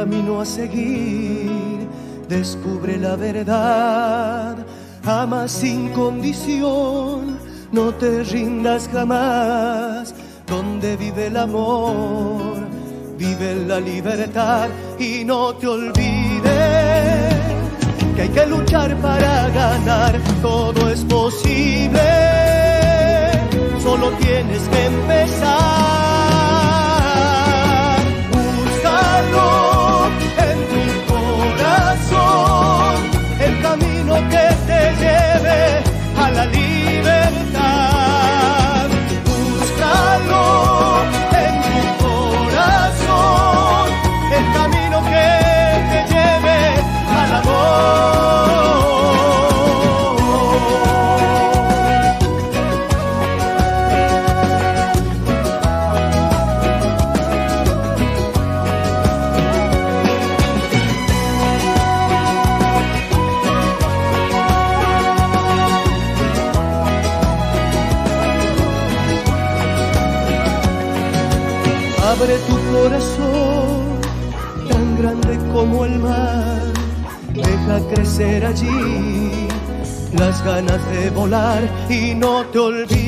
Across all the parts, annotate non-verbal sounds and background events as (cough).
camino a seguir, descubre la verdad, ama sin condición, no te rindas jamás, donde vive el amor, vive la libertad y no te olvides que hay que luchar para ganar, todo es posible, solo tienes que empezar. que te lleve y no te olvides.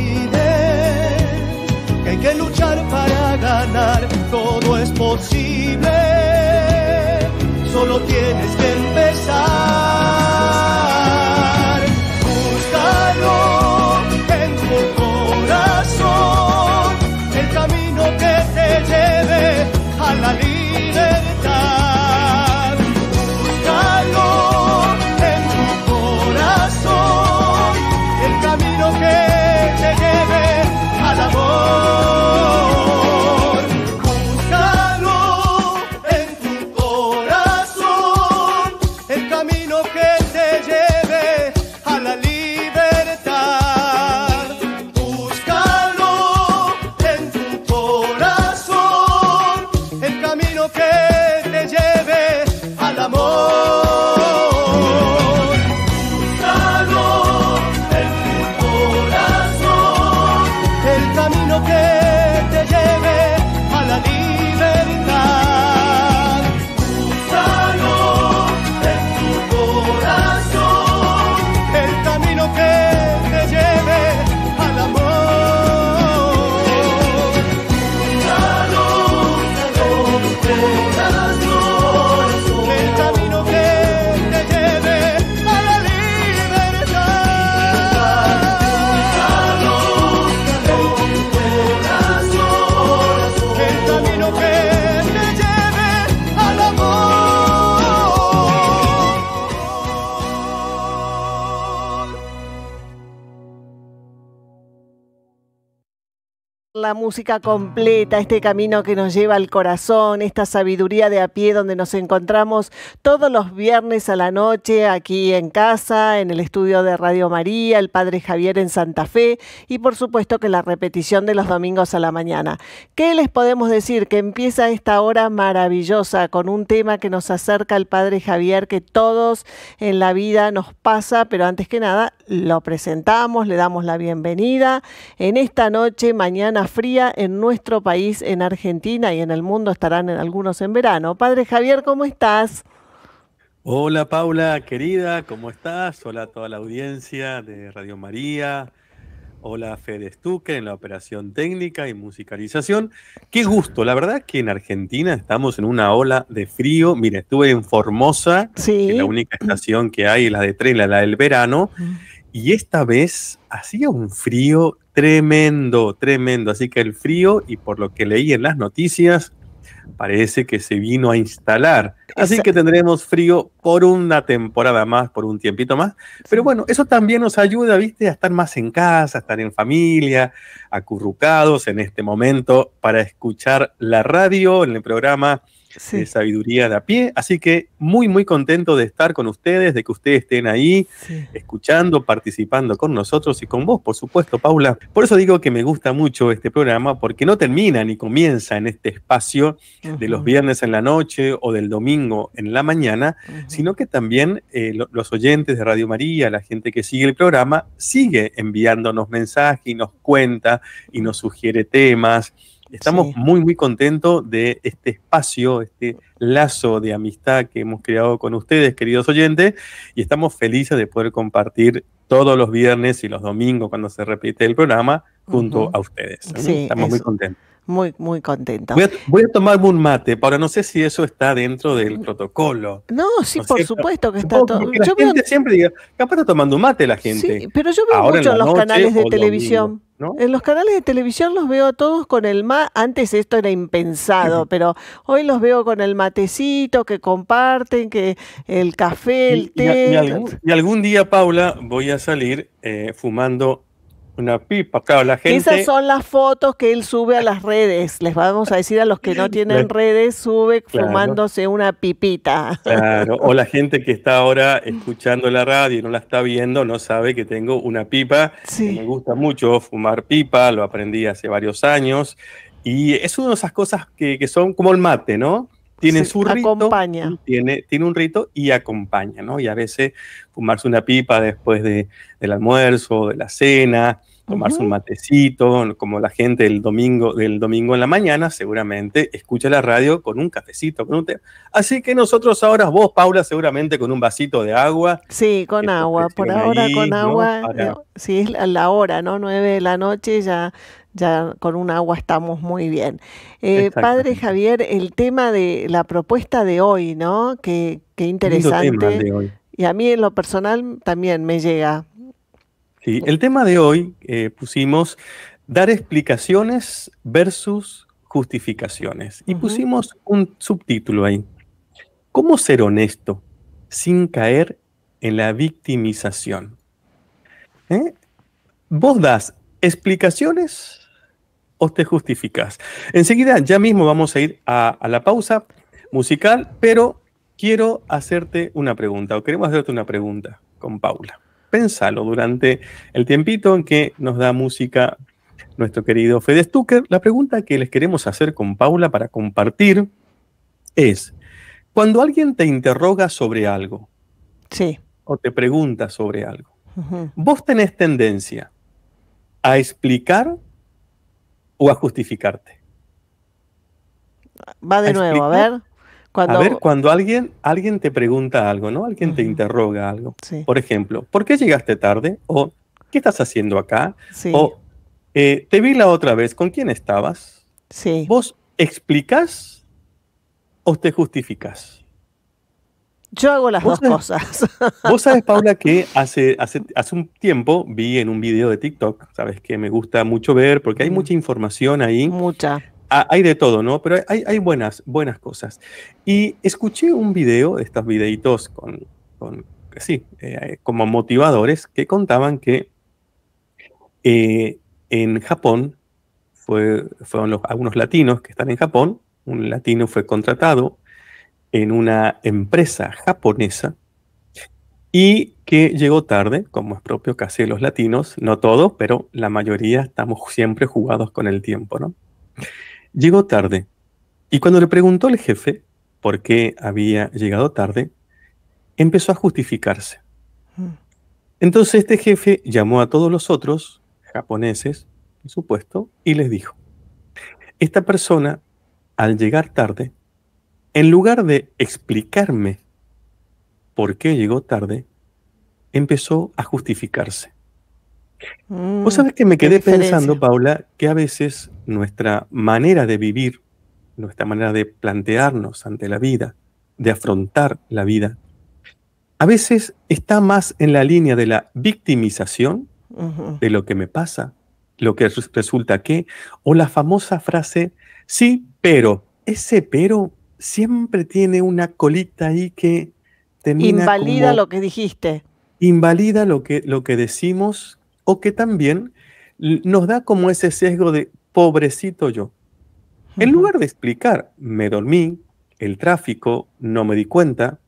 música completa, este camino que nos lleva al corazón, esta sabiduría de a pie donde nos encontramos todos los viernes a la noche aquí en casa, en el estudio de Radio María, el Padre Javier en Santa Fe y por supuesto que la repetición de los domingos a la mañana. ¿Qué les podemos decir? Que empieza esta hora maravillosa con un tema que nos acerca al Padre Javier que todos en la vida nos pasa, pero antes que nada lo presentamos, le damos la bienvenida en esta noche, mañana en nuestro país, en Argentina y en el mundo, estarán en algunos en verano. Padre Javier, ¿cómo estás? Hola Paula, querida, ¿cómo estás? Hola a toda la audiencia de Radio María. Hola Fede Stucker en la operación técnica y musicalización. Qué gusto, la verdad que en Argentina estamos en una ola de frío. Mira, estuve en Formosa, que la única estación que hay, la de tren, la del verano, y esta vez hacía un frío tremendo, tremendo. Así que el frío, y por lo que leí en las noticias, parece que se vino a instalar. Así que tendremos frío por una temporada más, por un tiempito más. Pero bueno, eso también nos ayuda, viste, a estar más en casa, a estar en familia, acurrucados en este momento para escuchar la radio en el programa de sabiduría de a pie. Así que muy, muy contento de estar con ustedes, de que ustedes estén ahí, escuchando, participando con nosotros y con vos, por supuesto, Paula. Por eso digo que me gusta mucho este programa, porque no termina ni comienza en este espacio de los viernes en la noche o del domingo en la mañana, sino que también eh, los oyentes de Radio María, la gente que sigue el programa, sigue enviándonos mensajes y nos cuenta y nos sugiere temas Estamos muy, muy contentos de este espacio, este lazo de amistad que hemos creado con ustedes, queridos oyentes, y estamos felices de poder compartir todos los viernes y los domingos cuando se repite el programa junto a ustedes. ¿eh? Estamos muy contentos muy, muy contenta. Voy a, tomar tomarme un mate, pero no sé si eso está dentro del mm. protocolo. No, sí, por supuesto que está todo. La yo gente siempre diga, capaz está tomando un mate la gente. Sí, pero yo veo mucho en los canales de televisión. En los canales de televisión los veo a todos con el mate. Antes esto era impensado, pero hoy los veo con el matecito que comparten, que el café, el té. Y, algún, día, Paula, voy a salir eh, fumando una pipa, claro, la gente. Esas son las fotos que él sube a las redes. Les vamos a decir a los que no tienen redes, sube fumándose una pipita. Claro, o la (laughs) gente que está ahora escuchando la radio y no la está viendo, no sabe que tengo una pipa. Sí. Me gusta mucho fumar pipa, lo aprendí hace varios años. Y es una de esas cosas que, que son como el mate, ¿no? tiene su rito, Tiene, tiene un rito y acompaña, ¿no? Y a veces fumarse una pipa después de, del almuerzo, de la cena, tomarse un matecito, como la gente del domingo, del domingo en la mañana, seguramente escucha la radio con un cafecito, con un Así que nosotros ahora, vos, Paula, seguramente con un vasito de agua. Sí, con agua, por ahora con agua. si eh, Sí, es la, hora, ¿no? Nueve de la noche ya ya con un agua estamos muy bien. Eh, padre Javier, el tema de la propuesta de hoy, ¿no? Qué, interesante. Y a mí en lo personal también me llega. Sí, el tema de hoy eh, pusimos dar explicaciones versus justificaciones y pusimos un subtítulo ahí. ¿Cómo ser honesto sin caer en la victimización? ¿Eh? Vos das explicaciones o te justificas. Enseguida, ya mismo vamos a ir a la pausa musical, pero quiero hacerte una pregunta o queremos hacerte una pregunta con Paula pensalo durante el tiempito en que nos da música nuestro querido Fede Stucker. La pregunta que les queremos hacer con Paula para compartir es, cuando alguien te interroga sobre algo, sí. o te pregunta sobre algo, vos tenés tendencia a explicar o a justificarte. Va de nuevo, a ver. A ver, cuando alguien, alguien te pregunta algo, ¿no? Alguien te interroga algo. Por ejemplo, ¿por qué llegaste tarde? O ¿qué estás haciendo acá? O eh, te vi la otra vez, ¿con quién estabas? Sí. ¿Vos explicas o te justificas? Yo hago las dos cosas. (laughs) Vos sabes, Paula, que hace, hace, hace un tiempo vi en un video de TikTok, sabes que me gusta mucho ver porque hay mucha información ahí. Mucha hay de todo, ¿no? Pero hay, buenas, buenas cosas. Y escuché un video, estos videitos con sí, eh, como motivadores, que contaban que eh, en Japón fueron los, algunos latinos que están en Japón, un latino fue contratado en una empresa japonesa y que llegó tarde, como es propio casi de los latinos, no todos, pero la mayoría estamos siempre jugados con el tiempo, ¿no? Llegó tarde, y cuando le preguntó el jefe por qué había llegado tarde, empezó a justificarse. Mm. Entonces este jefe llamó a todos los otros, japoneses, por supuesto, y les dijo, esta persona, al llegar tarde, en lugar de explicarme por qué llegó tarde, empezó a justificarse. Mm, Vos sabés que me quedé pensando, Paula, que a veces nuestra manera de vivir, nuestra manera de plantearnos ante la vida, de afrontar la vida, a veces está más en la línea de la victimización de lo que me pasa, lo que resulta que, o la famosa frase, sí, pero, ese pero siempre tiene una colita ahí que termina. Invalida lo que dijiste. Invalida lo que, lo que decimos o que también nos da como ese sesgo de pobrecito yo. En lugar de explicar, me dormí, el tráfico, no me di cuenta,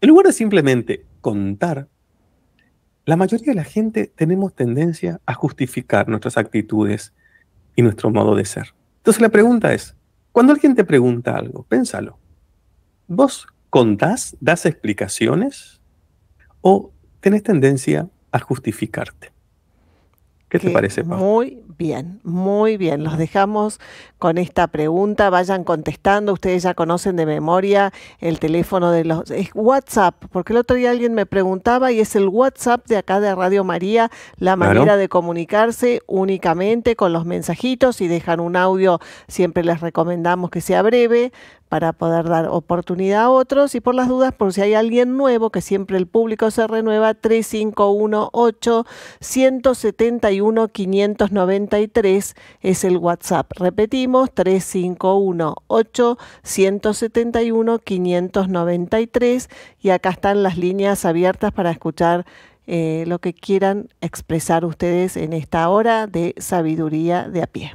en lugar de simplemente contar, la mayoría de la gente tenemos tendencia a justificar nuestras actitudes y nuestro modo de ser. Entonces la pregunta es, cuando alguien te pregunta algo, pénsalo, ¿vos contás, das explicaciones o tenés tendencia a justificarte? ¿Qué te parece, Muy bien, muy bien. Los dejamos con esta pregunta. Vayan contestando. Ustedes ya conocen de memoria el teléfono de los. Es WhatsApp, porque el otro día alguien me preguntaba y es el WhatsApp de acá de Radio María, la manera de comunicarse únicamente con los mensajitos. y dejan un audio, siempre les recomendamos que sea breve, para poder dar oportunidad a otros y por las dudas, por si hay alguien nuevo, que siempre el público se renueva, 3518-171-593 es el WhatsApp. Repetimos, 3518-171-593 y acá están las líneas abiertas para escuchar eh, lo que quieran expresar ustedes en esta hora de sabiduría de a pie.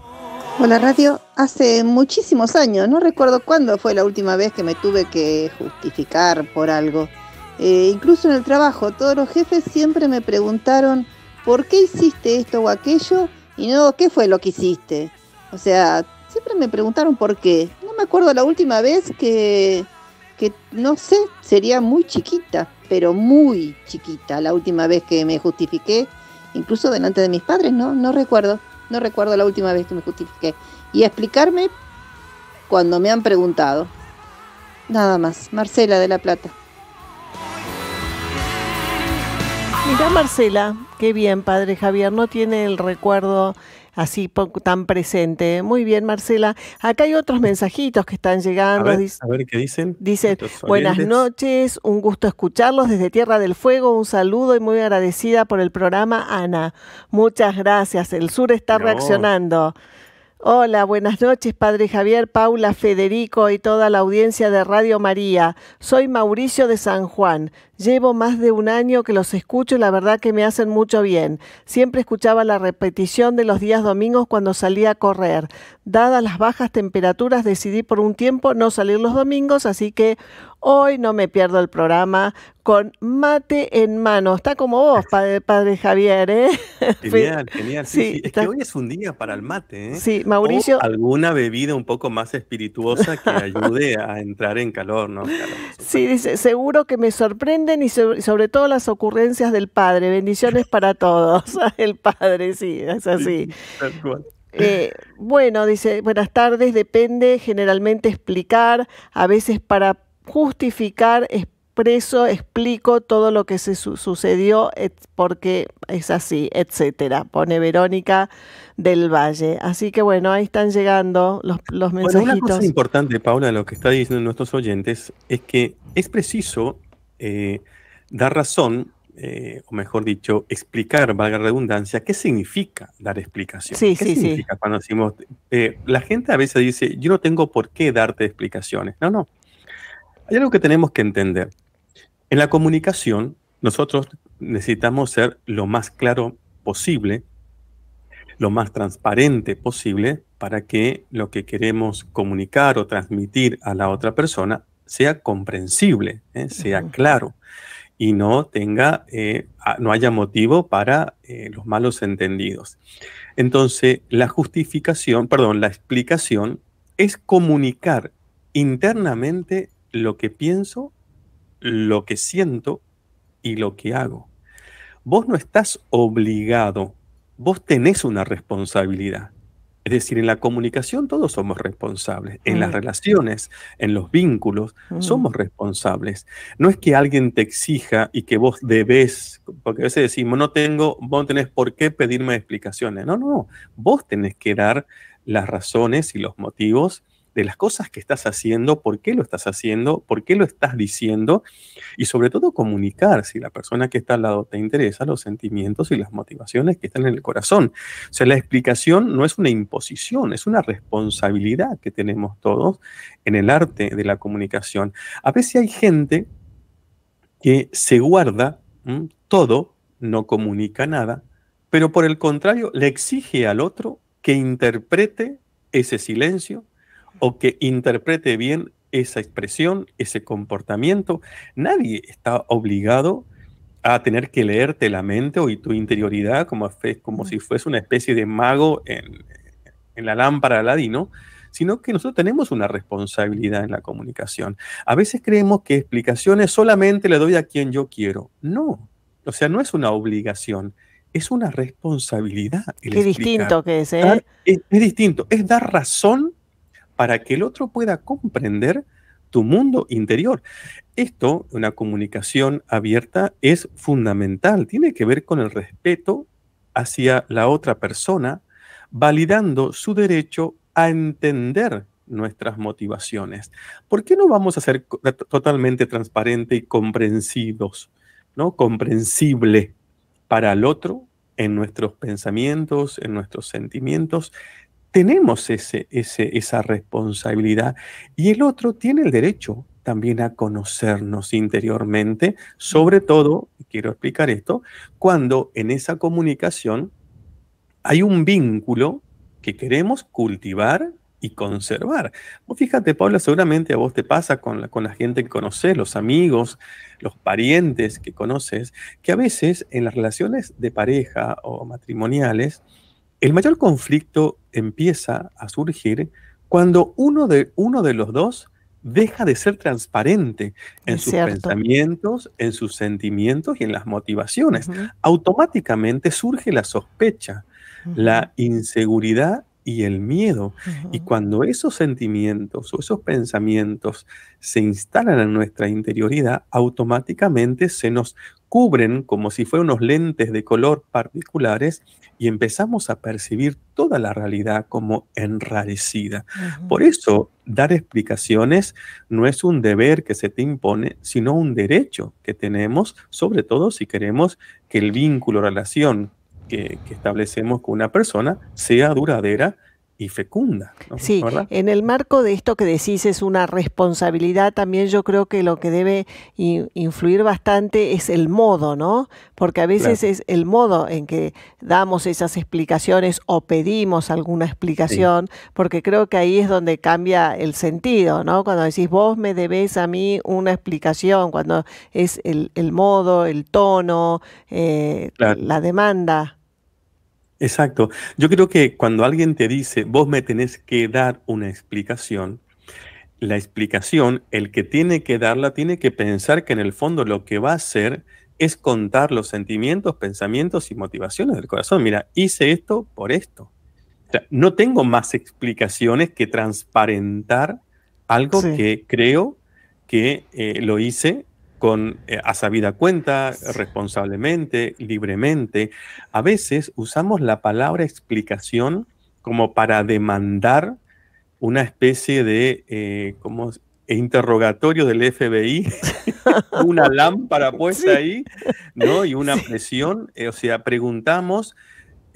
Hola radio hace muchísimos años, no recuerdo cuándo fue la última vez que me tuve que justificar por algo. Eh, incluso en el trabajo, todos los jefes siempre me preguntaron por qué hiciste esto o aquello y no qué fue lo que hiciste. O sea, siempre me preguntaron por qué. No me acuerdo la última vez que, que no sé, sería muy chiquita, pero muy chiquita la última vez que me justifiqué, incluso delante de mis padres, ¿no? No recuerdo. No recuerdo la última vez que me justifiqué. Y explicarme cuando me han preguntado. Nada más. Marcela de La Plata. Mirá Marcela, qué bien, padre Javier, no tiene el recuerdo así tan presente. Muy bien, Marcela. Acá hay otros mensajitos que están llegando. A ver, qué dicen. Dicen, buenas noches, un gusto escucharlos desde Tierra del Fuego, un saludo y muy agradecida por el programa, Ana. Muchas gracias, el sur está reaccionando. Hola, buenas noches, Padre Javier, Paula, Federico y toda la audiencia de Radio María. Soy Mauricio de San Juan. Llevo más de un año que los escucho y la verdad que me hacen mucho bien. Siempre escuchaba la repetición de los días domingos cuando salía a correr. Dadas las bajas temperaturas decidí por un tiempo no salir los domingos, así que hoy no me pierdo el programa con mate en mano. Está como vos, padre, Javier, ¿eh? (laughs) Genial, genial. Es que hoy es un día para el mate, ¿eh? Sí, Mauricio. alguna bebida un poco más espirituosa que (laughs) ayude a entrar en calor, ¿no? sí, dice, seguro que me sorprende y sobre, todo las ocurrencias del Padre. Bendiciones (laughs) para todos. (laughs) El Padre, sí, es así. Eh, bueno, dice, buenas tardes, depende generalmente explicar, a veces para justificar, expreso, explico todo lo que se sucedió porque es así, etcétera, pone Verónica del Valle. Así que bueno, ahí están llegando los, los mensajitos. Bueno, una cosa importante, Paula, lo que está diciendo nuestros oyentes es que es preciso eh, dar razón, eh, o mejor dicho, explicar, valga redundancia, qué significa dar explicación. ¿Qué significa cuando decimos, eh, la gente a veces dice, yo no tengo por qué darte explicaciones? No, no. Hay algo que tenemos que entender. En la comunicación, nosotros necesitamos ser lo más claro posible, lo más transparente posible, para que lo que queremos comunicar o transmitir a la otra persona sea comprensible, ¿eh? sea claro y no tenga, eh, ah, no haya motivo para eh, los malos entendidos. Entonces, la justificación, perdón, la explicación es comunicar internamente lo que pienso, lo que siento y lo que hago. Vos no estás obligado, vos tenés una responsabilidad. Es decir, en la comunicación todos somos responsables, en las mm. relaciones, en los vínculos, mm. somos responsables. No es que alguien te exija y que vos debés, porque a veces decimos, no tengo, vos tenés por qué pedirme explicaciones. No, no, vos tenés que dar las razones y los motivos de las cosas que estás haciendo, por qué lo estás haciendo, por qué lo estás diciendo y sobre todo comunicar si la persona que está al lado te interesa, los sentimientos y las motivaciones que están en el corazón. O sea, la explicación no es una imposición, es una responsabilidad que tenemos todos en el arte de la comunicación. A veces hay gente que se guarda todo, no comunica nada, pero por el contrario le exige al otro que interprete ese silencio, o que interprete bien esa expresión, ese comportamiento. Nadie está obligado a tener que leerte la mente o tu interioridad como, como si fuese una especie de mago en, la lámpara de Aladino, sino que nosotros tenemos una responsabilidad en la comunicación. A veces creemos que explicaciones solamente le doy a quien yo quiero. No, o sea, no es una obligación, es una responsabilidad. Qué distinto que es, ¿eh? es distinto, es dar razón para que el otro pueda comprender tu mundo interior. Esto, una comunicación abierta, es fundamental. Tiene que ver con el respeto hacia la otra persona, validando su derecho a entender nuestras motivaciones. ¿Por qué no vamos a ser totalmente transparentes y comprensivos, no comprensible para el otro en nuestros pensamientos, en nuestros sentimientos, tenemos ese, esa responsabilidad y el otro tiene el derecho también a conocernos interiormente, sobre todo, quiero explicar esto, cuando en esa comunicación hay un vínculo que queremos cultivar y conservar. fíjate, Paula, seguramente a vos te pasa con con la gente que conoces, los amigos, los parientes que conoces, que a veces en las relaciones de pareja o matrimoniales, el mayor conflicto empieza a surgir cuando uno de, uno de los dos deja de ser transparente en sus pensamientos, en sus sentimientos y en las motivaciones. Automáticamente surge la sospecha, la inseguridad y el miedo. Y cuando esos sentimientos o esos pensamientos se instalan en nuestra interioridad, automáticamente se nos cubren como si fueran unos lentes de color particulares y empezamos a percibir toda la realidad como enrarecida. Por eso, dar explicaciones no es un deber que se te impone, sino un derecho que tenemos, sobre todo si queremos que el vínculo, relación que, establecemos con una persona sea duradera y fecunda. Sí, en el marco de esto que decís es una responsabilidad, también yo creo que lo que debe influir bastante es el modo, ¿no? Porque a veces es el modo en que damos esas explicaciones o pedimos alguna explicación, porque creo que ahí es donde cambia el sentido, ¿no? Cuando decís vos me debés a mí una explicación, cuando es el, modo, el tono, eh, la demanda. Exacto. Yo creo que cuando alguien te dice, vos me tenés que dar una explicación, la explicación, el que tiene que darla, tiene que pensar que en el fondo lo que va a hacer es contar los sentimientos, pensamientos y motivaciones del corazón. Mira, hice esto por esto. no tengo más explicaciones que transparentar algo que creo que eh, lo hice con eh, a sabida cuenta, responsablemente, libremente. A veces usamos la palabra explicación como para demandar una especie de eh, e interrogatorio del FBI, (laughs) una lámpara puesta ahí, ¿no? Y una presión. Eh, o sea, preguntamos,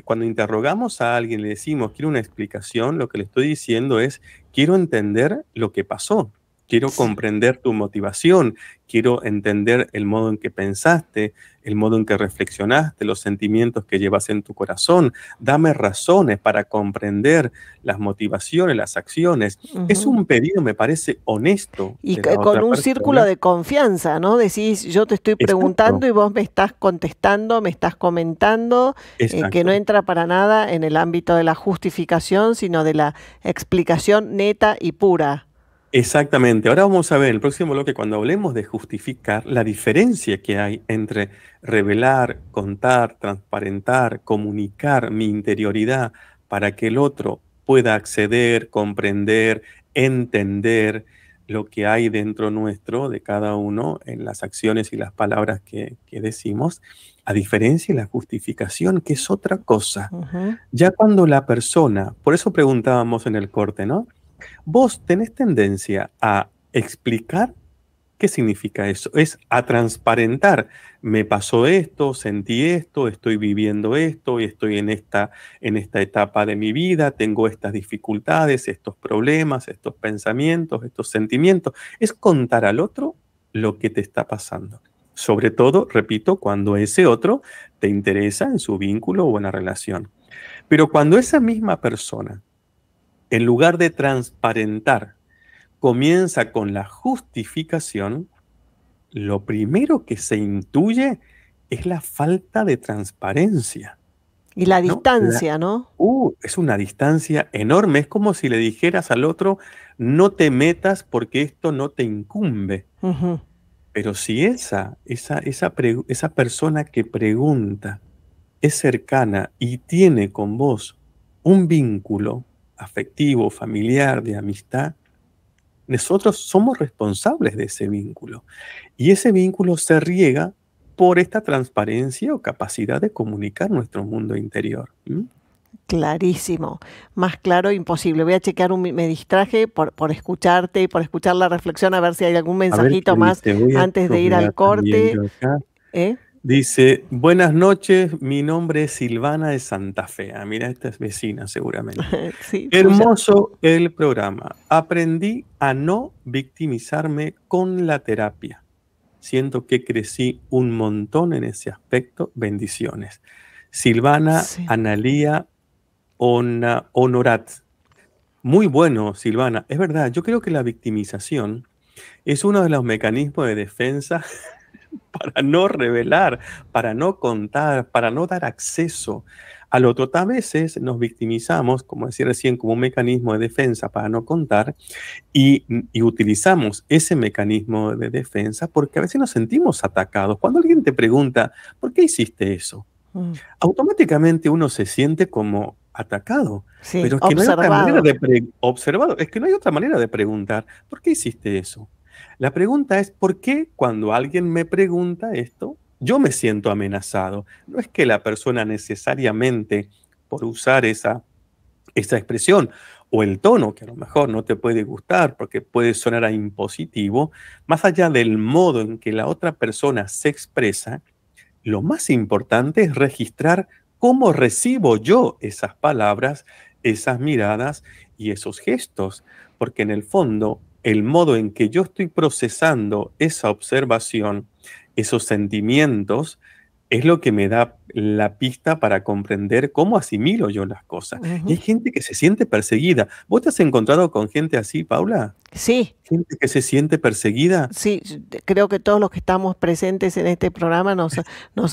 cuando interrogamos a alguien, le decimos, quiero una explicación, lo que le estoy diciendo es, quiero entender lo que pasó quiero comprender tu motivación, quiero entender el modo en que pensaste, el modo en que reflexionaste, los sentimientos que llevas en tu corazón. Dame razones para comprender las motivaciones, las acciones. Es un pedido, me parece, honesto. Y con un círculo de confianza, ¿no? Decís, yo te estoy preguntando y vos me estás contestando, me estás comentando, eh, que no entra para nada en el ámbito de la justificación, sino de la explicación neta y pura. Exactamente. Ahora vamos a ver en el próximo bloque, cuando hablemos de justificar, la diferencia que hay entre revelar, contar, transparentar, comunicar mi interioridad para que el otro pueda acceder, comprender, entender lo que hay dentro nuestro, de cada uno, en las acciones y las palabras que, decimos, a diferencia de la justificación, que es otra cosa. Ya cuando la persona, por eso preguntábamos en el corte, ¿no? Vos tenés tendencia a explicar qué significa eso, es a transparentar, me pasó esto, sentí esto, estoy viviendo esto, estoy en esta, en esta etapa de mi vida, tengo estas dificultades, estos problemas, estos pensamientos, estos sentimientos, es contar al otro lo que te está pasando. Sobre todo, repito, cuando ese otro te interesa en su vínculo o en la relación. Pero cuando esa misma persona en lugar de transparentar, comienza con la justificación, lo primero que se intuye es la falta de transparencia. Y la distancia, ¿no? Uh, es una distancia enorme. Es como si le dijeras al otro, no te metas porque esto no te incumbe. Pero si esa, esa persona que pregunta es cercana y tiene con vos un vínculo, afectivo, familiar, de amistad, nosotros somos responsables de ese vínculo. Y ese vínculo se riega por esta transparencia o capacidad de comunicar nuestro mundo interior. Clarísimo, más claro imposible. Voy a chequear, un, me distraje por, por escucharte y por escuchar la reflexión, a ver si hay algún mensajito más antes de ir al corte. ¿Eh? Dice, buenas noches, mi nombre es Silvana de Santa Fe. Ah, mira, esta es vecina seguramente. (laughs) Hermoso el programa. Aprendí a no victimizarme con la terapia. Siento que crecí un montón en ese aspecto. Bendiciones. Silvana Analía Honorat. Muy bueno, Silvana. Es verdad, yo creo que la victimización es uno de los mecanismos de defensa (laughs) para no revelar, para no contar, para no dar acceso al otro. A veces nos victimizamos, como decía recién, como un mecanismo de defensa para no contar y, utilizamos ese mecanismo de defensa porque a veces nos sentimos atacados. Cuando alguien te pregunta, ¿por qué hiciste eso? Mm. Automáticamente uno se siente como atacado. pero que no hay otra de observado. Es que no hay otra manera de preguntar, ¿por qué hiciste eso? La pregunta es, ¿por qué cuando alguien me pregunta esto, yo me siento amenazado? No es que la persona necesariamente, por usar esa, esa expresión o el tono, que a lo mejor no te puede gustar porque puede sonar a impositivo, más allá del modo en que la otra persona se expresa, lo más importante es registrar cómo recibo yo esas palabras, esas miradas y esos gestos, porque en el fondo el modo en que yo estoy procesando esa observación, esos sentimientos, es lo que me da la pista para comprender cómo asimilo yo las cosas. Y hay gente que se siente perseguida. ¿Vos te has encontrado con gente así, Paula? Sí. ¿Gente que se siente perseguida? Sí, creo que todos los que estamos presentes en este programa nos,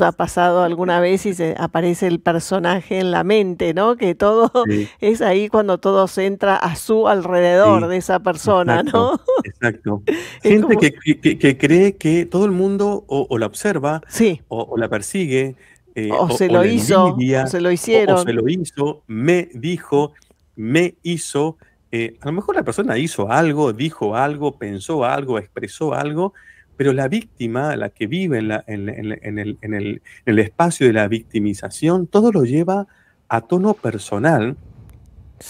ha pasado alguna vez y se aparece el personaje en la mente, ¿no? Que todo es ahí cuando todo se entra a su alrededor de esa persona, ¿no? Exacto. (laughs) Gente que, cree que todo el mundo o, la observa o la persigue eh, o, se lo hizo, o se lo hicieron. O, se lo hizo, me dijo, me hizo. Eh, a lo mejor la persona hizo algo, dijo algo, pensó algo, expresó algo, pero la víctima, la que vive en, la, en, el, espacio de la victimización, todo lo lleva a tono personal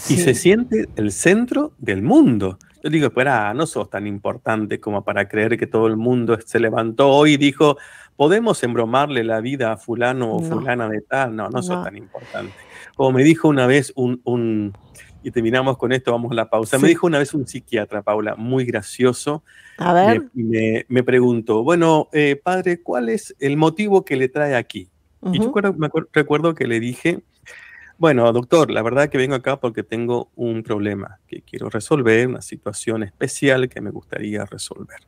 y se siente el centro del mundo. Yo digo, espera, no sos tan importante como para creer que todo el mundo se levantó hoy y dijo, podemos embromarle la vida a fulano o fulana de tal, no, no, son tan importante. O me dijo una vez un, y terminamos con esto, vamos a la pausa. Me dijo una vez un psiquiatra, Paula, muy gracioso. A ver. Me, preguntó, bueno, eh, padre, ¿cuál es el motivo que le trae aquí? Y yo recuerdo que le dije, bueno, doctor, la verdad que vengo acá porque tengo un problema que quiero resolver, una situación especial que me gustaría resolver.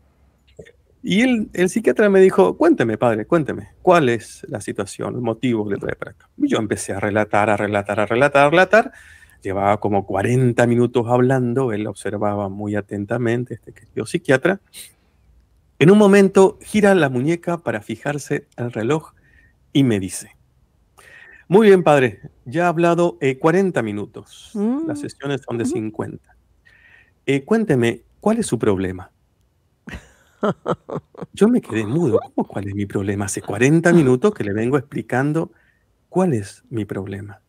Y el, psiquiatra me dijo, cuénteme, padre, cuénteme, ¿cuál es la situación, el motivo que le trae para acá? Y yo empecé a relatar, a relatar, a relatar, a relatar. Llevaba como 40 minutos hablando, él observaba muy atentamente, este querido psiquiatra. En un momento gira la muñeca para fijarse al reloj y me dice, muy bien, padre, ya ha hablado 40 eh, minutos, las mm. sesiones son de 50. Eh, cuénteme, ¿cuál es su problema? Yo me quedé mudo. ¿Cómo cuál es mi problema? Hace 40 minutos que le vengo explicando cuál es mi problema.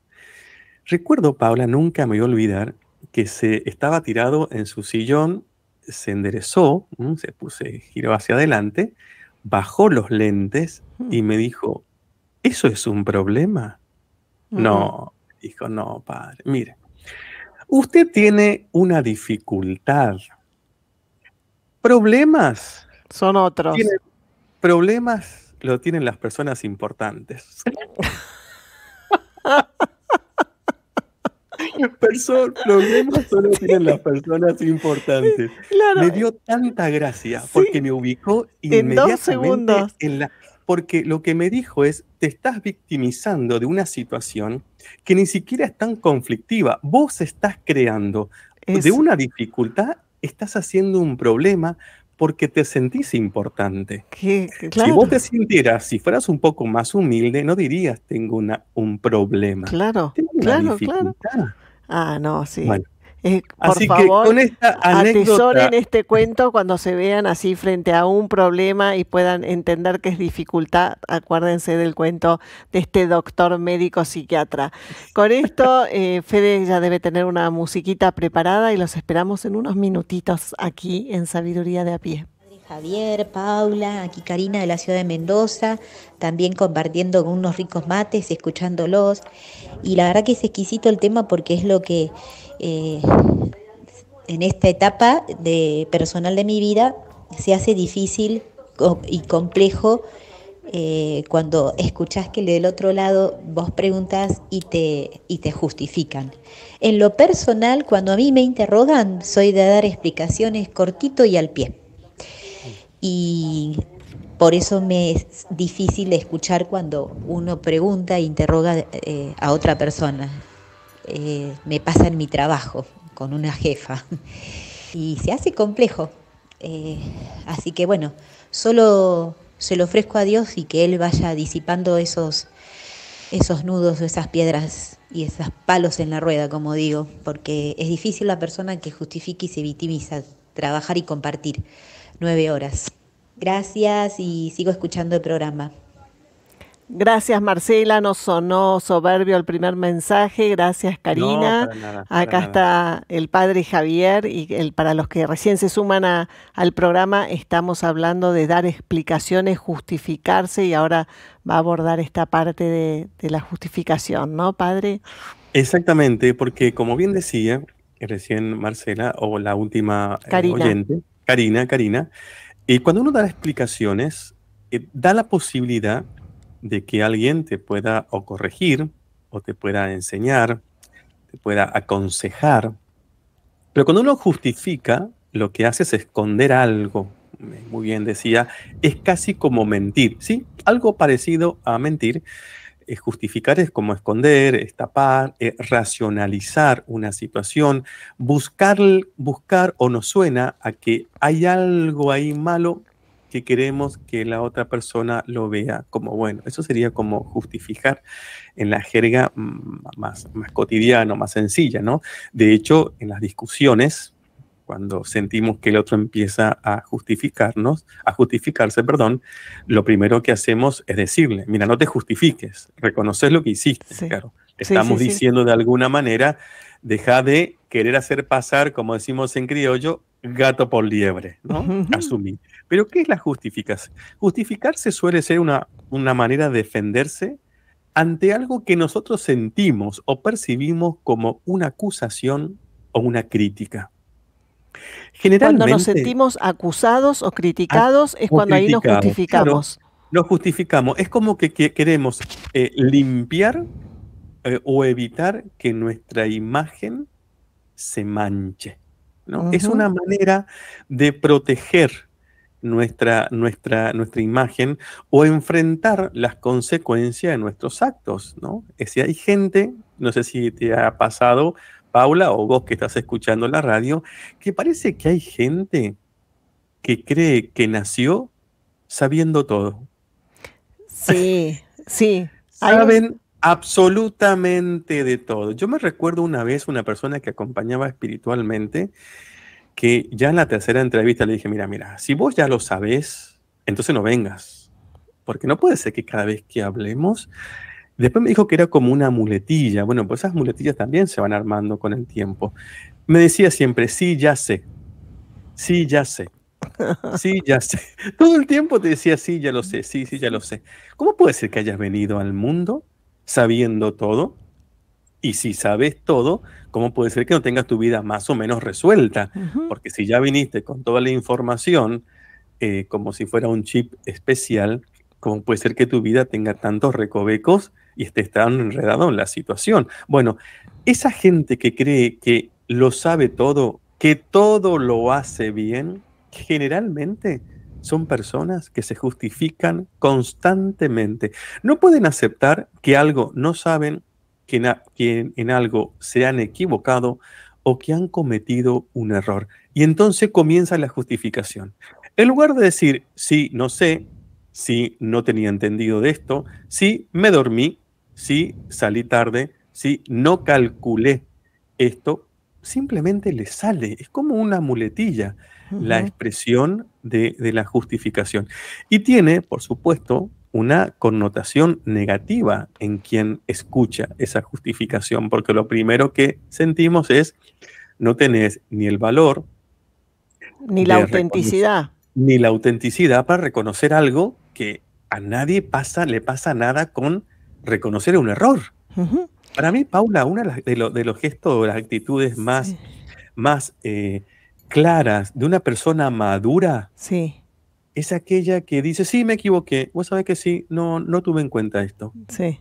Recuerdo, Paula, nunca me voy a olvidar que se estaba tirado en su sillón, se enderezó, se, puso, giró hacia adelante, bajó los lentes y mm. me dijo, ¿eso es un problema? No, dijo, no, padre, mire, usted tiene una dificultad problemas. Son otros. problemas lo tienen las personas importantes. problemas solo tienen las personas importantes. Me dio tanta gracia porque me ubicó inmediatamente en, en la porque lo que me dijo es, te estás victimizando de una situación que ni siquiera es tan conflictiva. Vos estás creando de una dificultad estás haciendo un problema porque te sentís importante. Eh, si vos te sintieras, si fueras un poco más humilde, no dirías tengo una, un problema. Claro, claro, claro. Ah, no, sí. Bueno, eh, por favor, atesoren este cuento cuando se vean así frente a un problema y puedan entender que es dificultad. Acuérdense del cuento de este doctor médico psiquiatra. Con esto, eh, Fede ya debe tener una musiquita preparada y los esperamos en unos minutitos aquí en Sabiduría de a pie. Javier, Paula, aquí Karina de la ciudad de Mendoza, también compartiendo con unos ricos mates, escuchándolos. Y la verdad que es exquisito el tema porque es lo que eh, en esta etapa de personal de mi vida se hace difícil y complejo eh, cuando escuchas que del otro lado vos preguntas y te, y te justifican. En lo personal, cuando a mí me interrogan, soy de dar explicaciones cortito y al pie. Y por eso me es difícil escuchar cuando uno pregunta e interroga eh, a otra persona. Eh, me pasa en mi trabajo con una jefa (laughs) y se hace complejo. Eh, así que bueno, solo se lo ofrezco a Dios y que Él vaya disipando esos, esos nudos, esas piedras y esos palos en la rueda, como digo, porque es difícil la persona que justifique y se victimiza, trabajar y compartir nueve horas. Gracias y sigo escuchando el programa. Gracias Marcela, nos sonó soberbio el primer mensaje, gracias Karina. Acá está el padre Javier y el, para los que recién se suman al programa estamos hablando de dar explicaciones, justificarse y ahora va a abordar esta parte de, la justificación, ¿no, padre? Exactamente, porque como bien decía recién Marcela o la última eh, oyente, Karina, Karina, eh, cuando uno da explicaciones, eh, da la posibilidad de que alguien te pueda o corregir o te pueda enseñar, te pueda aconsejar. Pero cuando uno justifica, lo que hace es esconder algo. Muy bien decía, es casi como mentir, ¿sí? Algo parecido a mentir. justificar es como esconder, es tapar, eh, racionalizar una situación, buscar, buscar o nos suena a que hay algo ahí malo que queremos que la otra persona lo vea como bueno. Eso sería como justificar en la jerga mm, más, más cotidiana, más sencilla, ¿no? De hecho, en las discusiones, cuando sentimos que el otro empieza a justificarnos, a justificarse, perdón, lo primero que hacemos es decirle, mira, no te justifiques, reconoces lo que hiciste, claro. estamos diciendo de alguna manera, deja de querer hacer pasar, como decimos en criollo, gato por liebre, ¿no? Asumí. Pero ¿qué es la justificación? Justificarse suele ser una, una manera de defenderse ante algo que nosotros sentimos o percibimos como una acusación o una crítica. Generalmente, cuando nos sentimos acusados o criticados ah, es cuando ahí nos justificamos. nos justificamos. Es como que, queremos eh, limpiar eh, o evitar que nuestra imagen se manche. Es una manera de proteger nuestra, nuestra, nuestra imagen o enfrentar las consecuencias de nuestros actos, ¿no? Es decir, hay gente, no sé si te ha pasado, Paula, o vos que estás escuchando la radio, que parece que hay gente que cree que nació sabiendo todo. Sí, sí. Saben absolutamente de todo. Yo me recuerdo una vez una persona que acompañaba espiritualmente, que ya en la tercera entrevista le dije, mira, mira, si vos ya lo sabes entonces no vengas, porque no puede ser que cada vez que hablemos, después me dijo que era como una muletilla, bueno, pues esas muletillas también se van armando con el tiempo. Me decía siempre, sí, ya sé, sí, ya sé. Sí, ya sé. (laughs) Todo el tiempo te decía, sí, ya lo sé, sí, sí, ya lo sé. ¿Cómo puede ser que hayas venido al mundo sabiendo todo? Y si sabes todo, ¿cómo puede ser que no tengas tu vida más o menos resuelta? Porque si ya viniste con toda la información, eh, como si fuera un chip especial, ¿cómo puede ser que tu vida tenga tantos recovecos y estés tan enredado en la situación? Bueno, esa gente que cree que lo sabe todo, que todo lo hace bien, generalmente son personas que se justifican constantemente. No pueden aceptar que algo no saben, que en, algo se han equivocado o que han cometido un error. Y entonces comienza la justificación. En lugar de decir, sí, no sé, sí, no tenía entendido de esto, sí, me dormí, sí, salí tarde, sí, no calculé esto, simplemente le sale, es como una muletilla la expresión de, la justificación. Y tiene, por supuesto, una connotación negativa en quien escucha esa justificación, porque lo primero que sentimos es, no tenés ni el valor. Ni la autenticidad. Ni la autenticidad para reconocer algo que a nadie pasa, le pasa nada con reconocer un error. Para mí, Paula, una de, de, los gestos o las actitudes más, más eh, claras de una persona madura sí. es aquella que dice, sí, me equivoqué, vos sabés que sí, no, no tuve en cuenta esto. Sí.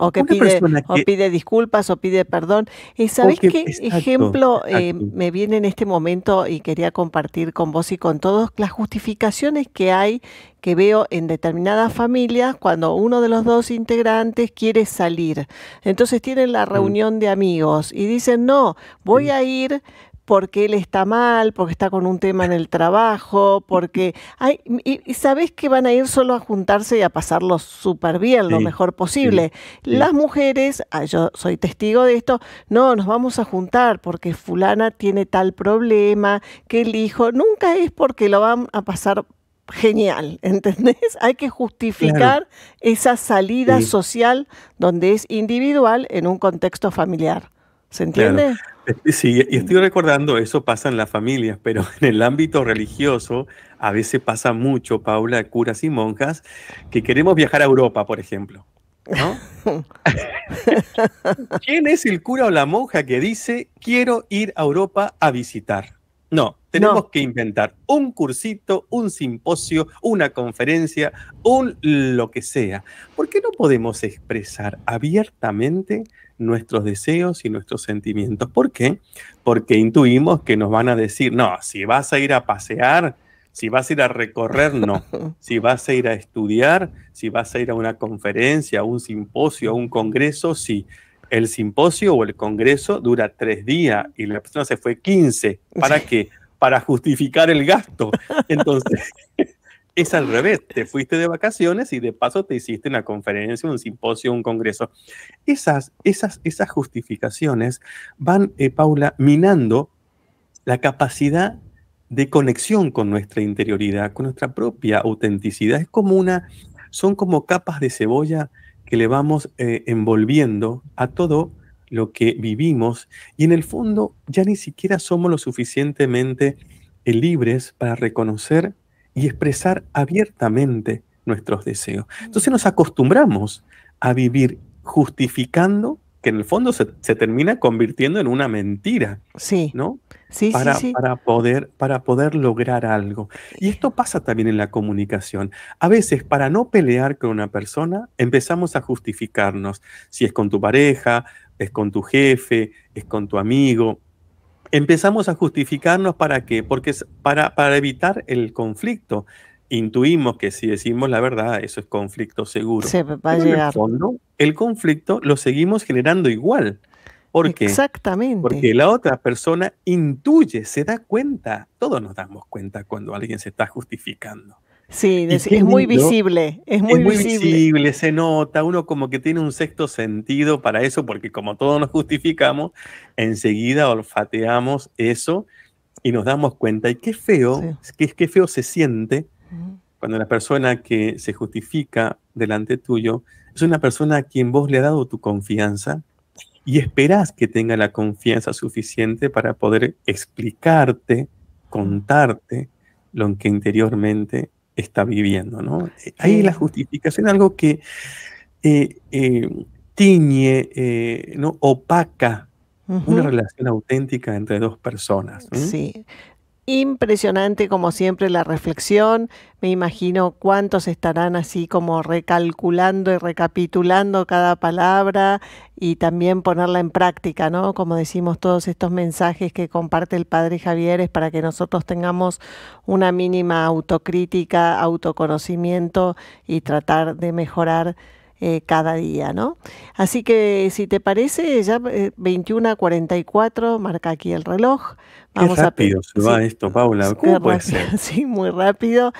O que, pide, o pide disculpas o pide perdón. Eh, y ¿Sabés qué ejemplo eh, me viene en este momento y quería compartir con vos y con todos las justificaciones que hay que veo en determinadas familias cuando uno de los dos integrantes quiere salir? Entonces tienen la mm. reunión de amigos y dicen, no, voy a ir porque él está mal, porque está con un tema en el trabajo, porque... Ay, y, sabes que van a ir solo a juntarse y a pasarlo súper bien, lo mejor posible. Las mujeres, ah, yo soy testigo de esto, no, nos vamos a juntar porque fulana tiene tal problema, que el hijo, nunca es porque lo van a pasar genial, (laughs) ¿entendés? Hay que justificar esa salida social donde es individual en un contexto familiar. ¿Se entiende? Este, sí, y estoy recordando, eso pasa en las familias, pero (laughs) en el ámbito religioso a veces pasa mucho, Paula, curas y monjas, que queremos viajar a Europa, por ejemplo. (laughs) ¿Quién es el cura o la monja que dice, quiero ir a Europa a visitar? No, tenemos que inventar un cursito, un simposio, una conferencia, un lo que sea. ¿Por qué no podemos expresar abiertamente nuestros deseos y nuestros sentimientos? ¿Por qué? Porque intuimos que nos van a decir, no, si vas a ir a pasear, si vas a ir a recorrer, no. (laughs) Si vas a ir a estudiar, si vas a ir a una conferencia, a un simposio, a un congreso, sí el simposio o el congreso dura tres días y la persona se fue 15. ¿Para qué? Para justificar el gasto. Entonces, (laughs) es al revés. Te fuiste de vacaciones y de paso te hiciste una conferencia, un simposio, un congreso. Esas, esas, esas justificaciones van, eh, Paula, minando la capacidad de conexión con nuestra interioridad, con nuestra propia autenticidad. Es como una, son como capas de cebolla que le vamos eh, envolviendo a todo lo que vivimos y en el fondo ya ni siquiera somos lo suficientemente eh, libres para reconocer y expresar abiertamente nuestros deseos. Entonces nos acostumbramos a vivir justificando que en el fondo se, termina convirtiendo en una mentira. Sí. ¿No? Sí, para, sí, Para, poder, para poder lograr algo. Y esto pasa también en la comunicación. A veces, para no pelear con una persona, empezamos a justificarnos. Si es con tu pareja, es con tu jefe, es con tu amigo. Empezamos a justificarnos para qué? Porque es para, para evitar el conflicto intuimos que si decimos la verdad, eso es conflicto seguro. Se va llegar. el, conflicto lo seguimos generando igual. Exactamente. Porque la otra persona intuye, se da cuenta. Todos nos damos cuenta cuando alguien se está justificando. Sí, es, muy visible, es muy, visible. se nota, uno como que tiene un sexto sentido para eso, porque como todos nos justificamos, enseguida olfateamos eso y nos damos cuenta. Y qué feo, qué feo se siente cuando la persona que se justifica delante tuyo es una persona a quien vos le has dado tu confianza y esperás que tenga la confianza suficiente para poder explicarte, contarte lo que interiormente está viviendo, ¿no? Ahí la justificación, algo que eh, eh, tiñe, eh, ¿no? opaca una relación auténtica entre dos personas. Sí, Impresionante como siempre la reflexión. Me imagino cuántos estarán así como recalculando y recapitulando cada palabra y también ponerla en práctica, ¿no? Como decimos todos estos mensajes que comparte el padre Javier es para que nosotros tengamos una mínima autocrítica, autoconocimiento y tratar de mejorar eh, cada día, ¿no? Así que si te parece, ya 21.44, 21 a 44, marca aquí el reloj. Vamos Qué rápido se va esto, Paula. (laughs) Sí, muy rápido.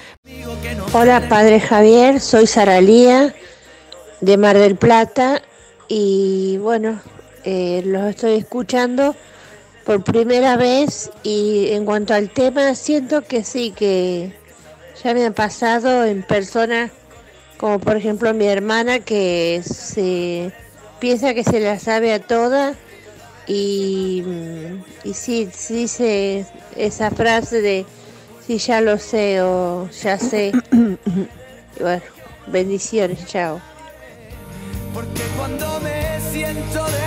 Hola, padre Javier, soy Lía de Mar del Plata y bueno, eh, los estoy escuchando por primera vez y en cuanto al tema siento que sí, que ya me ha pasado en personas como por ejemplo mi hermana que se piensa que se la sabe a toda. y, sí, sí dice esa frase de si ya lo sé o ya sé. (coughs) bueno, bendiciones, chao.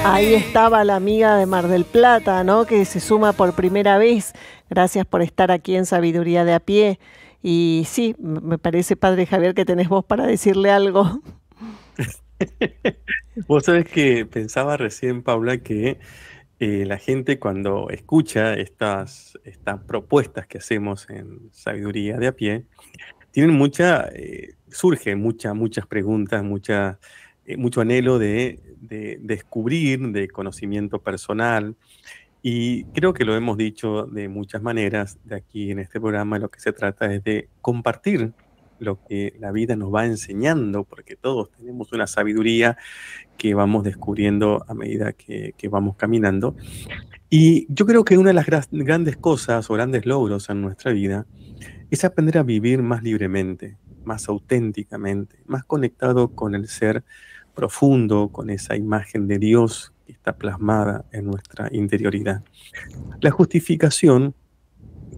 Ahí estaba la amiga de Mar del Plata, ¿no? Que se suma por primera vez. Gracias por estar aquí en Sabiduría de a pie. Y sí, me parece, padre Javier, que tenés vos para decirle algo. (laughs) vos sabés que pensaba recién, Paula, que eh, la gente cuando escucha estas, estas propuestas que hacemos en Sabiduría de a pie, tienen mucha, eh, surge muchas muchas preguntas, mucha, eh, mucho anhelo de, de, descubrir, de conocimiento personal. Y creo que lo hemos dicho de muchas maneras de aquí en este programa, lo que se trata es de compartir lo que la vida nos va enseñando, porque todos tenemos una sabiduría que vamos descubriendo a medida que, vamos caminando. Y yo creo que una de las grandes cosas o grandes logros en nuestra vida es aprender a vivir más libremente, más auténticamente, más conectado con el ser profundo, con esa imagen de Dios está plasmada en nuestra interioridad. La justificación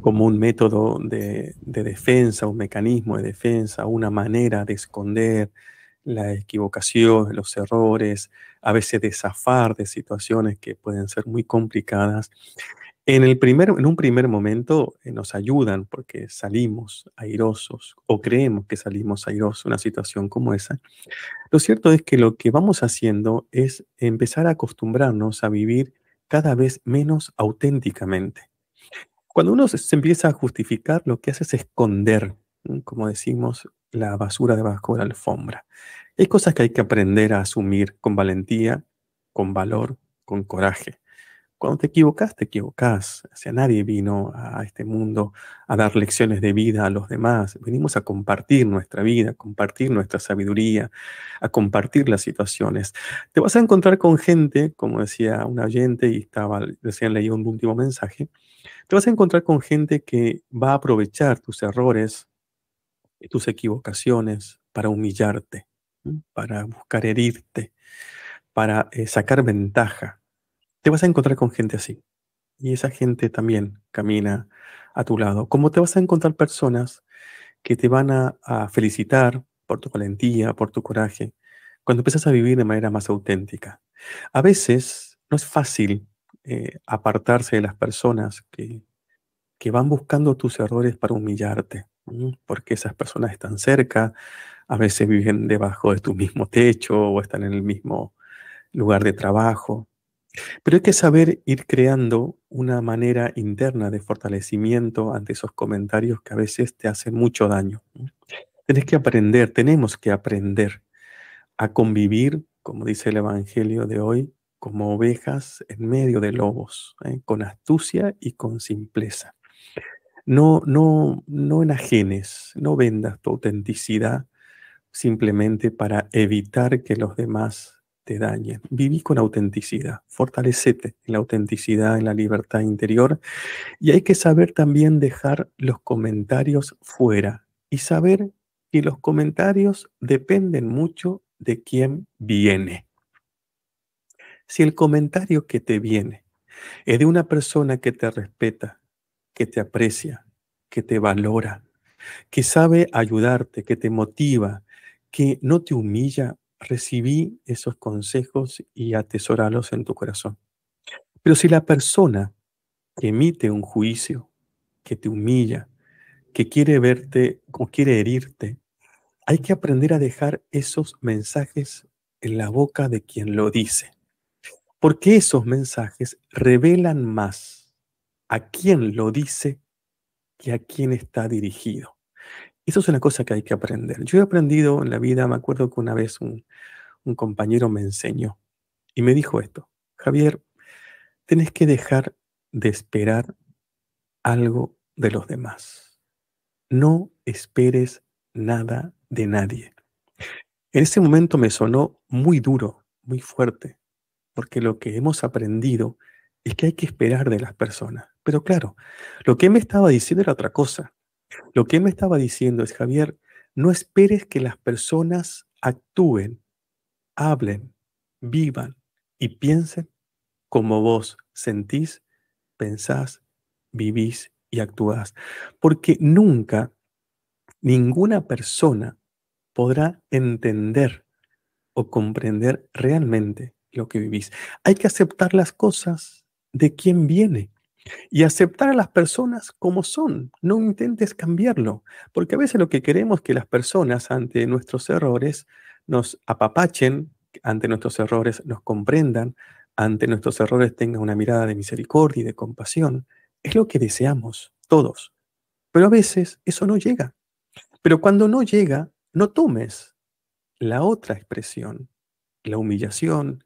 como un método de, defensa, un mecanismo de defensa, una manera de esconder la equivocación, los errores, a veces de zafar de situaciones que pueden ser muy complicadas, en, el en un primer momento eh, nos ayudan porque salimos airosos o creemos que salimos airosos una situación como esa. Lo cierto es que lo que vamos haciendo es empezar a acostumbrarnos a vivir cada vez menos auténticamente. Cuando uno se empieza a justificar, lo que hace es esconder, como decimos, la basura debajo de la alfombra. Hay cosas que hay que aprender a asumir con valentía, con valor, con coraje. Cuando te equivocas, te equivocas. O sea, nadie vino a este mundo a dar lecciones de vida a los demás. Venimos a compartir nuestra vida, a compartir nuestra sabiduría, a compartir las situaciones. Te vas a encontrar con gente, como decía un oyente y estaba, recién leí un último mensaje, te vas a encontrar con gente que va a aprovechar tus errores, tus equivocaciones para humillarte, para buscar herirte, para eh, sacar ventaja te vas a encontrar con gente así. Y esa gente también camina a tu lado. Como te vas a encontrar personas que te van a, felicitar por tu valentía, por tu coraje, cuando empiezas a vivir de manera más auténtica. A veces no es fácil eh, apartarse de las personas que, van buscando tus errores para humillarte, porque esas personas están cerca, a veces viven debajo de tu mismo techo o están en el mismo lugar de trabajo. Pero hay que saber ir creando una manera interna de fortalecimiento ante esos comentarios que a veces te hacen mucho daño. Tienes que aprender, tenemos que aprender a convivir, como dice el Evangelio de hoy, como ovejas en medio de lobos, ¿eh? con astucia y con simpleza. No, no, no enajenes, no vendas tu autenticidad simplemente para evitar que los demás te dañen. Viví con autenticidad, fortalecete en la autenticidad, en la libertad interior. Y hay que saber también dejar los comentarios fuera y saber que los comentarios dependen mucho de quién viene. Si el comentario que te viene es de una persona que te respeta, que te aprecia, que te valora, que sabe ayudarte, que te motiva, que no te humilla recibí esos consejos y atesoralos en tu corazón. Pero si la persona emite un juicio, que te humilla, que quiere verte o quiere herirte, hay que aprender a dejar esos mensajes en la boca de quien lo dice. Porque esos mensajes revelan más a quien lo dice que a quien está dirigido. Eso es una cosa que hay que aprender. Yo he aprendido en la vida, me acuerdo que una vez un, un compañero me enseñó y me dijo esto, Javier, tenés que dejar de esperar algo de los demás. No esperes nada de nadie. En ese momento me sonó muy duro, muy fuerte, porque lo que hemos aprendido es que hay que esperar de las personas. Pero claro, lo que me estaba diciendo era otra cosa. Lo que me estaba diciendo es, Javier, no esperes que las personas actúen, hablen, vivan y piensen como vos sentís, pensás, vivís y actuás. Porque nunca ninguna persona podrá entender o comprender realmente lo que vivís. Hay que aceptar las cosas de quien viene y aceptar a las personas como son. No intentes cambiarlo, porque a veces lo que queremos es que las personas ante nuestros errores nos apapachen, ante nuestros errores nos comprendan, ante nuestros errores tengan una mirada de misericordia y de compasión. Es lo que deseamos todos. Pero a veces eso no llega. Pero cuando no llega, no tomes la otra expresión, la humillación,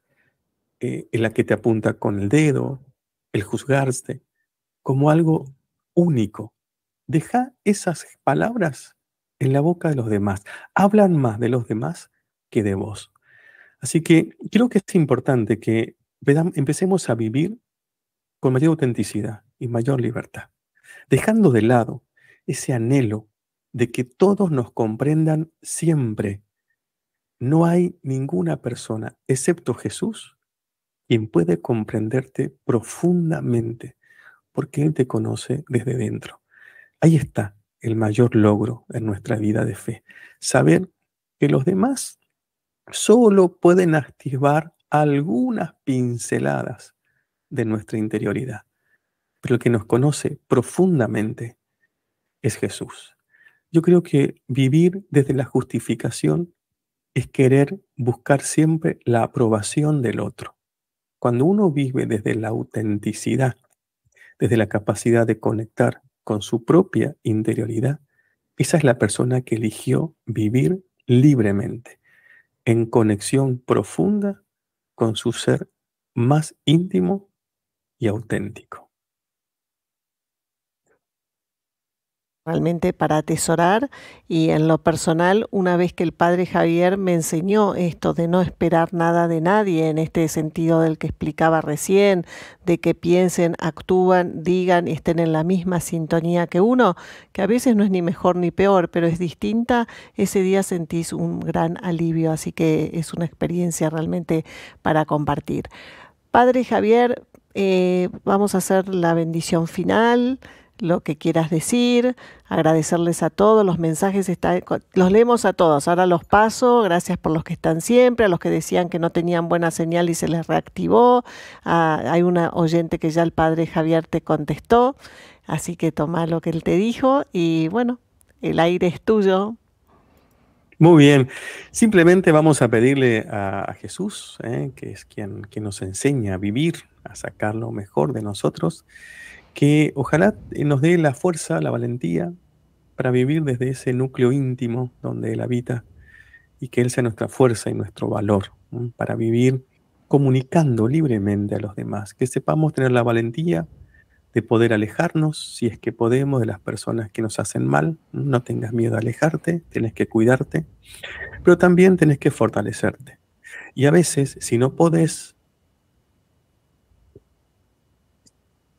eh, la que te apunta con el dedo, el juzgarte como algo único. Deja esas palabras en la boca de los demás. Hablan más de los demás que de vos. Así que creo que es importante que empecemos a vivir con mayor autenticidad y mayor libertad, dejando de lado ese anhelo de que todos nos comprendan siempre. No hay ninguna persona, excepto Jesús, quien puede comprenderte profundamente porque Él te conoce desde dentro. Ahí está el mayor logro en nuestra vida de fe, saber que los demás solo pueden activar algunas pinceladas de nuestra interioridad, pero el que nos conoce profundamente es Jesús. Yo creo que vivir desde la justificación es querer buscar siempre la aprobación del otro. Cuando uno vive desde la autenticidad, desde la capacidad de conectar con su propia interioridad, esa es la persona que eligió vivir libremente, en conexión profunda con su ser más íntimo y auténtico. realmente para atesorar y en lo personal, una vez que el padre Javier me enseñó esto de no esperar nada de nadie en este sentido del que explicaba recién, de que piensen, actúan, digan y estén en la misma sintonía que uno, que a veces no es ni mejor ni peor, pero es distinta, ese día sentís un gran alivio, así que es una experiencia realmente para compartir. Padre Javier, eh, vamos a hacer la bendición final lo que quieras decir, agradecerles a todos, los mensajes está, los leemos a todos, ahora los paso, gracias por los que están siempre, a los que decían que no tenían buena señal y se les reactivó, hay una oyente que ya el padre Javier te contestó, así que toma lo que él te dijo y bueno, el aire es tuyo. Muy bien, simplemente vamos a pedirle a, Jesús, eh, que es quien, quien nos enseña a vivir, a sacar lo mejor de nosotros, que ojalá nos dé la fuerza, la valentía para vivir desde ese núcleo íntimo donde Él habita y que Él sea nuestra fuerza y nuestro valor para vivir comunicando libremente a los demás, que sepamos tener la valentía de poder alejarnos, si es que podemos, de las personas que nos hacen mal. No tengas miedo a alejarte, tienes que cuidarte, pero también tenés que fortalecerte. Y a veces, si no podés,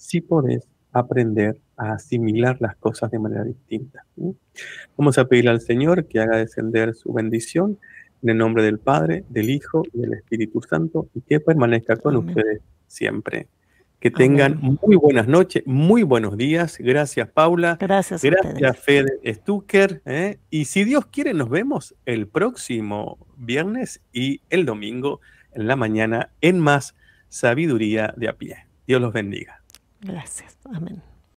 Si podés aprender a asimilar las cosas de manera distinta. Vamos a pedir al Señor que haga descender su bendición en el nombre del Padre, del Hijo y del Espíritu Santo y que permanezca con ustedes siempre. Que tengan muy buenas noches, muy buenos días. Gracias, Paula. Gracias. Gracias, Fede Stucker. ¿eh? Y si Dios quiere, nos vemos el próximo viernes y el domingo en la mañana en más sabiduría de a pie. Dios los bendiga. Gracias. Amén.